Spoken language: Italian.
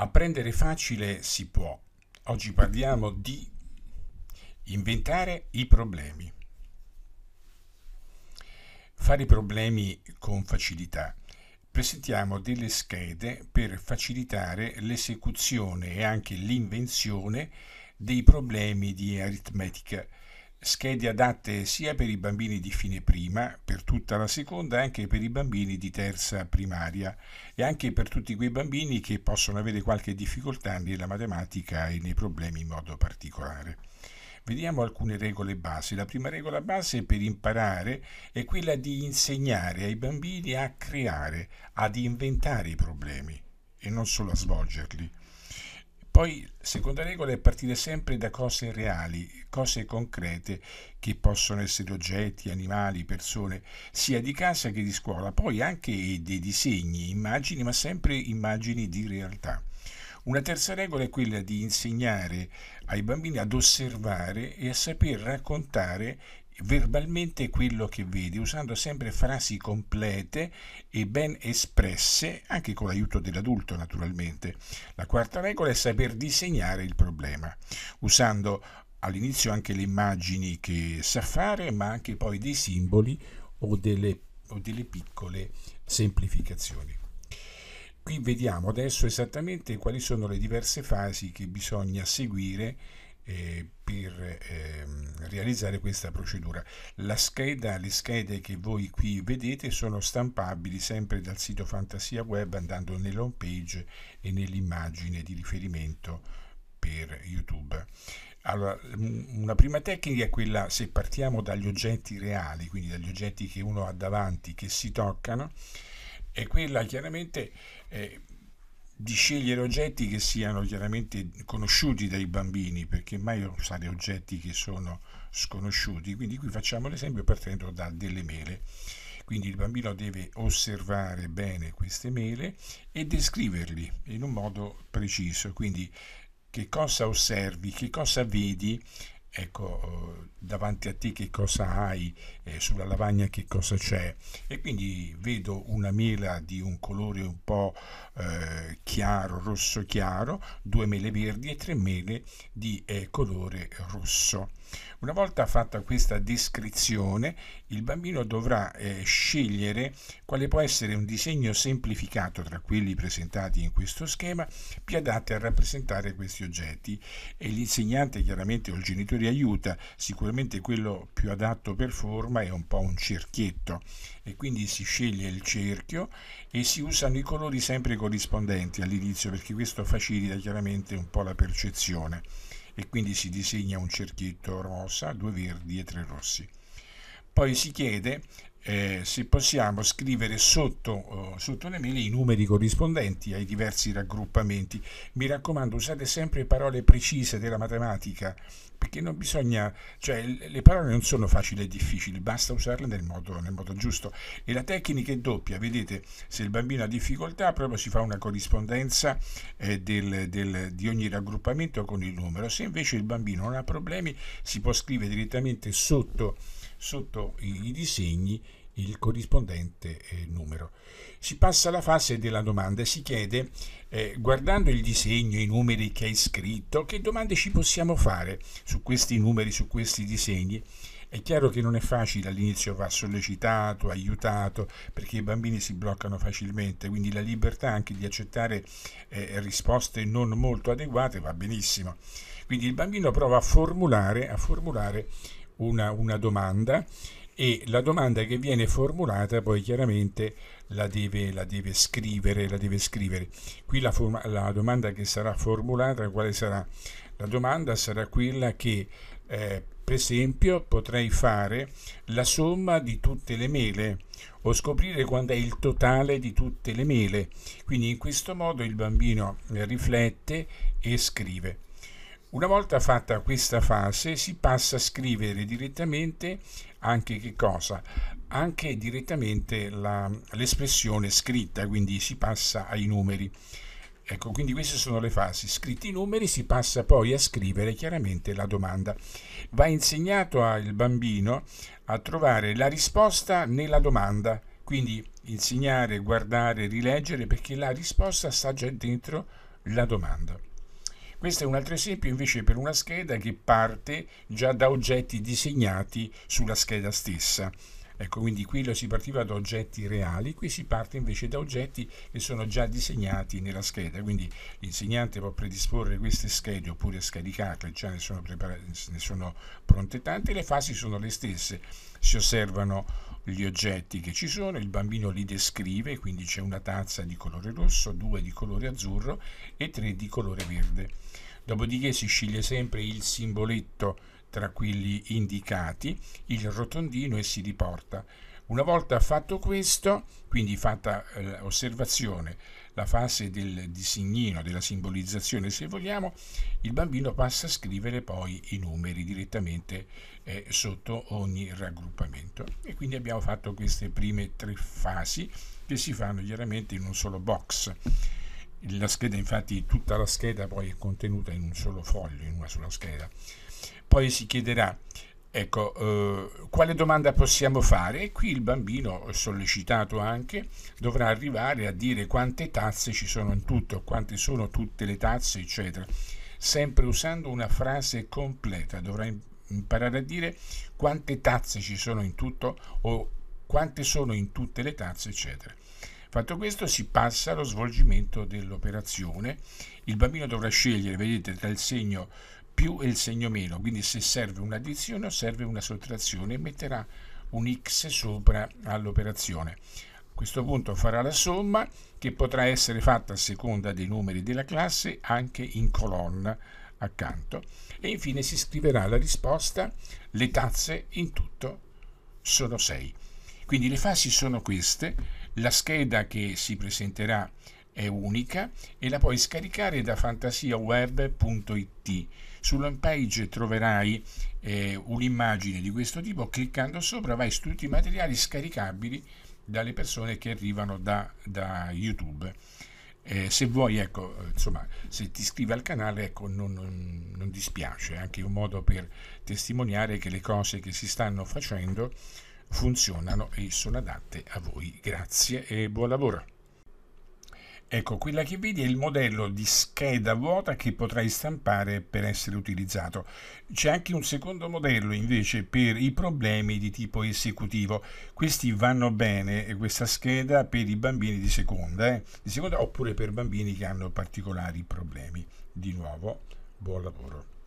Apprendere facile si può. Oggi parliamo di inventare i problemi. Fare i problemi con facilità. Presentiamo delle schede per facilitare l'esecuzione e anche l'invenzione dei problemi di aritmetica schede adatte sia per i bambini di fine prima, per tutta la seconda, anche per i bambini di terza primaria e anche per tutti quei bambini che possono avere qualche difficoltà nella matematica e nei problemi in modo particolare. Vediamo alcune regole base. La prima regola base per imparare è quella di insegnare ai bambini a creare, ad inventare i problemi e non solo a svolgerli. Poi, seconda regola è partire sempre da cose reali, cose concrete, che possono essere oggetti, animali, persone, sia di casa che di scuola. Poi anche dei disegni, immagini, ma sempre immagini di realtà. Una terza regola è quella di insegnare ai bambini ad osservare e a saper raccontare verbalmente quello che vedi, usando sempre frasi complete e ben espresse, anche con l'aiuto dell'adulto naturalmente. La quarta regola è saper disegnare il problema, usando all'inizio anche le immagini che sa fare, ma anche poi dei simboli o delle, o delle piccole semplificazioni. Qui vediamo adesso esattamente quali sono le diverse fasi che bisogna seguire eh, per ehm, realizzare questa procedura. Scheda, le schede che voi qui vedete sono stampabili sempre dal sito Fantasia Web andando nell'home page e nell'immagine di riferimento per YouTube. Allora, una prima tecnica è quella, se partiamo dagli oggetti reali, quindi dagli oggetti che uno ha davanti, che si toccano, è quella chiaramente eh, di scegliere oggetti che siano chiaramente conosciuti dai bambini, perché mai usare oggetti che sono sconosciuti. Quindi qui facciamo l'esempio partendo da delle mele. Quindi il bambino deve osservare bene queste mele e descriverli in un modo preciso. Quindi che cosa osservi, che cosa vedi, ecco, eh, davanti a te che cosa hai, eh, sulla lavagna che cosa c'è. E quindi vedo una mela di un colore un po' eh, chiaro, rosso chiaro, due mele verdi e tre mele di eh, colore rosso. Una volta fatta questa descrizione, il bambino dovrà eh, scegliere quale può essere un disegno semplificato tra quelli presentati in questo schema più adatti a rappresentare questi oggetti e l'insegnante chiaramente o il genitore aiuta, sicuramente quello più adatto per forma è un po' un cerchietto e quindi si sceglie il cerchio e si usano i colori sempre corrispondenti all'inizio perché questo facilita chiaramente un po' la percezione e quindi si disegna un cerchietto rosa, due verdi e tre rossi. Poi si chiede eh, se possiamo scrivere sotto, eh, sotto le mail i numeri corrispondenti ai diversi raggruppamenti. Mi raccomando, usate sempre parole precise della matematica, perché non bisogna, cioè le parole non sono facili e difficili, basta usarle nel modo, nel modo giusto. E la tecnica è doppia, vedete, se il bambino ha difficoltà proprio si fa una corrispondenza eh, del, del, di ogni raggruppamento con il numero, se invece il bambino non ha problemi si può scrivere direttamente sotto sotto i disegni il corrispondente eh, numero. Si passa alla fase della domanda, si chiede, eh, guardando il disegno, i numeri che hai scritto, che domande ci possiamo fare su questi numeri, su questi disegni? È chiaro che non è facile, all'inizio va sollecitato, aiutato, perché i bambini si bloccano facilmente, quindi la libertà anche di accettare eh, risposte non molto adeguate va benissimo. Quindi il bambino prova a formulare, a formulare una, una domanda e la domanda che viene formulata poi chiaramente la deve, la deve scrivere, la deve scrivere. Qui la, forma, la, domanda che sarà formulata, quale sarà? La domanda sarà quella che, eh, per esempio, potrei fare la somma di tutte le mele o scoprire quando è il totale di tutte le mele. Quindi in questo modo il bambino riflette e scrive. Una volta fatta questa fase si passa a scrivere direttamente anche che cosa? Anche direttamente la, l'espressione scritta, quindi si passa ai numeri. Ecco, quindi queste sono le fasi. Scritti i numeri si passa poi a scrivere chiaramente la domanda. Va insegnato al bambino a trovare la risposta nella domanda, quindi insegnare, guardare, rileggere perché la risposta sta già dentro la domanda. Questo è un altro esempio invece per una scheda che parte già da oggetti disegnati sulla scheda stessa. Ecco, quindi qui si partiva da oggetti reali, qui si parte invece da oggetti che sono già disegnati nella scheda, quindi l'insegnante può predisporre queste schede oppure scaricarle, già ne sono, prepar- ne sono pronte tante, le fasi sono le stesse, si osservano gli oggetti che ci sono, il bambino li descrive, quindi c'è una tazza di colore rosso, due di colore azzurro e tre di colore verde. Dopodiché si sceglie sempre il simboletto tra quelli indicati, il rotondino e si riporta. Una volta fatto questo, quindi fatta eh, l'osservazione, la fase del disegnino, della simbolizzazione se vogliamo, il bambino passa a scrivere poi i numeri direttamente eh, sotto ogni raggruppamento. E quindi abbiamo fatto queste prime tre fasi che si fanno chiaramente in un solo box. La scheda, infatti, tutta la scheda poi è contenuta in un solo foglio, in una sola scheda. Poi si chiederà Ecco, eh, quale domanda possiamo fare? E qui il bambino, sollecitato anche, dovrà arrivare a dire quante tazze ci sono in tutto, quante sono tutte le tazze, eccetera. Sempre usando una frase completa, dovrà imparare a dire quante tazze ci sono in tutto o quante sono in tutte le tazze, eccetera. Fatto questo si passa allo svolgimento dell'operazione. Il bambino dovrà scegliere, vedete, tra il segno più e il segno meno, quindi se serve un'addizione o serve una sottrazione metterà un x sopra all'operazione. A questo punto farà la somma che potrà essere fatta a seconda dei numeri della classe anche in colonna accanto e infine si scriverà la risposta le tazze in tutto sono 6. Quindi le fasi sono queste, la scheda che si presenterà è unica e la puoi scaricare da fantasiaweb.it. Sull'homepage troverai eh, un'immagine di questo tipo, cliccando sopra vai su tutti i materiali scaricabili dalle persone che arrivano da, da YouTube. Eh, se vuoi, ecco, insomma, se ti iscrivi al canale, ecco, non, non, non dispiace, è anche un modo per testimoniare che le cose che si stanno facendo funzionano e sono adatte a voi. Grazie e buon lavoro. Ecco, quella che vedi è il modello di scheda vuota che potrai stampare per essere utilizzato. C'è anche un secondo modello invece per i problemi di tipo esecutivo. Questi vanno bene, eh, questa scheda, per i bambini di seconda, eh? di seconda oppure per bambini che hanno particolari problemi. Di nuovo, buon lavoro.